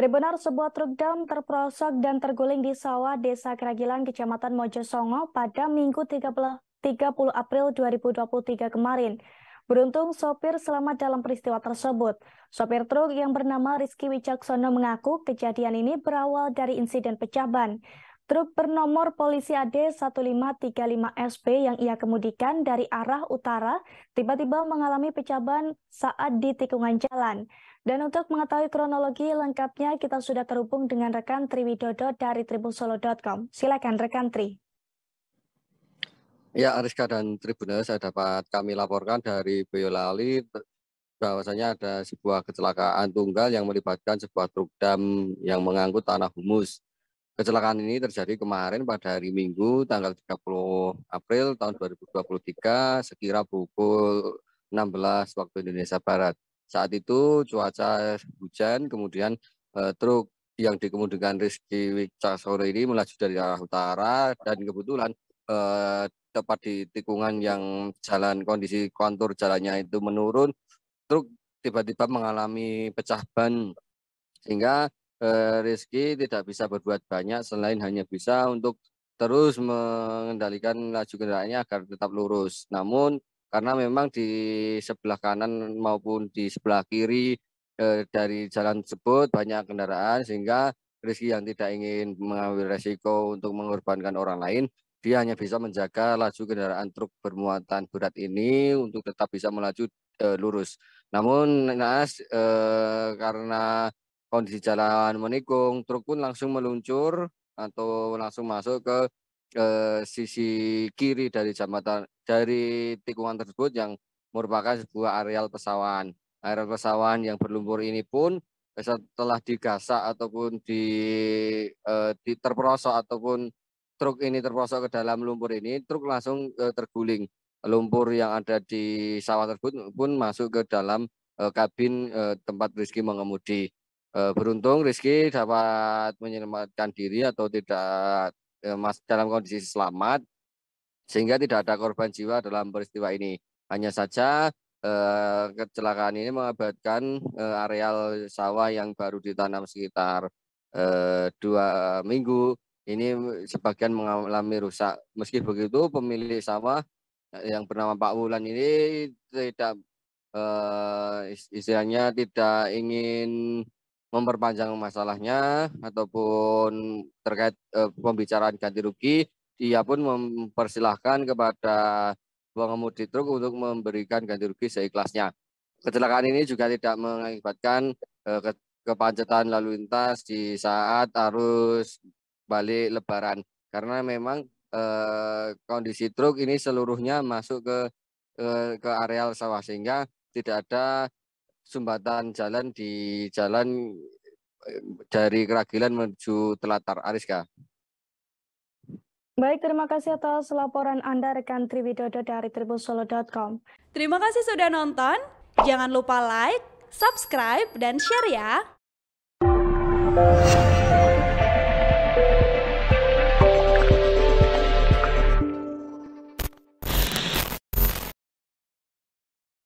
Tribunar sebuah truk dam terperosok dan terguling di sawah Desa Keragilan, Kecamatan Mojosongo pada Minggu 30, April 2023 kemarin. Beruntung sopir selamat dalam peristiwa tersebut. Sopir truk yang bernama Rizky Wicaksono mengaku kejadian ini berawal dari insiden pecah ban. Truk bernomor polisi AD 1535SP yang ia kemudikan dari arah utara tiba-tiba mengalami pecahan saat di tikungan jalan. Dan untuk mengetahui kronologi lengkapnya, kita sudah terhubung dengan rekan Triwidodo dari tribunsolo.com. Silakan rekan Tri. Ya, Ariska dan Tribuners, saya dapat kami laporkan dari Boyolali bahwasanya ada sebuah kecelakaan tunggal yang melibatkan sebuah truk dam yang mengangkut tanah humus Kecelakaan ini terjadi kemarin pada hari Minggu tanggal 30 April tahun 2023 sekira pukul 16 waktu Indonesia Barat. Saat itu cuaca hujan kemudian eh, truk yang dikemudikan Rizky Wicaksono ini melaju dari arah utara dan kebetulan eh, tepat di tikungan yang jalan kondisi kontur jalannya itu menurun, truk tiba-tiba mengalami pecah ban sehingga Eh, Rizky tidak bisa berbuat banyak selain hanya bisa untuk terus mengendalikan laju kendaraannya agar tetap lurus. Namun karena memang di sebelah kanan maupun di sebelah kiri eh, dari jalan tersebut banyak kendaraan sehingga Rizky yang tidak ingin mengambil resiko untuk mengorbankan orang lain, dia hanya bisa menjaga laju kendaraan truk bermuatan berat ini untuk tetap bisa melaju eh, lurus. Namun nas eh, karena kondisi jalan menikung, truk pun langsung meluncur atau langsung masuk ke ke sisi kiri dari jambatan dari tikungan tersebut yang merupakan sebuah areal pesawahan. Areal pesawahan yang berlumpur ini pun setelah digasak ataupun di, eh, di terperosok ataupun truk ini terperosok ke dalam lumpur ini, truk langsung eh, terguling. Lumpur yang ada di sawah tersebut pun masuk ke dalam eh, kabin eh, tempat Rizky mengemudi. Eh, beruntung Rizky dapat menyelamatkan diri atau tidak eh, masih dalam kondisi selamat sehingga tidak ada korban jiwa dalam peristiwa ini. Hanya saja eh, kecelakaan ini mengakibatkan areal sawah yang baru ditanam sekitar dua minggu ini sebagian mengalami rusak. Meski begitu pemilik sawah yang bernama Pak Wulan ini tidak istilahnya tidak ingin memperpanjang masalahnya ataupun terkait eh, pembicaraan ganti rugi, ia pun mempersilahkan kepada pengemudi truk untuk memberikan ganti rugi seikhlasnya. Kecelakaan ini juga tidak mengakibatkan eh, ke kepadatan lalu lintas di saat arus balik Lebaran karena memang eh, kondisi truk ini seluruhnya masuk ke ke areal sawah sehingga tidak ada sumbatan jalan di jalan eh, dari Keragilan menuju Telatar Ariska. Baik, terima kasih atas laporan Anda rekan Triwidodo dari tribusolo.com. Terima kasih sudah nonton. Jangan lupa like, subscribe, dan share ya.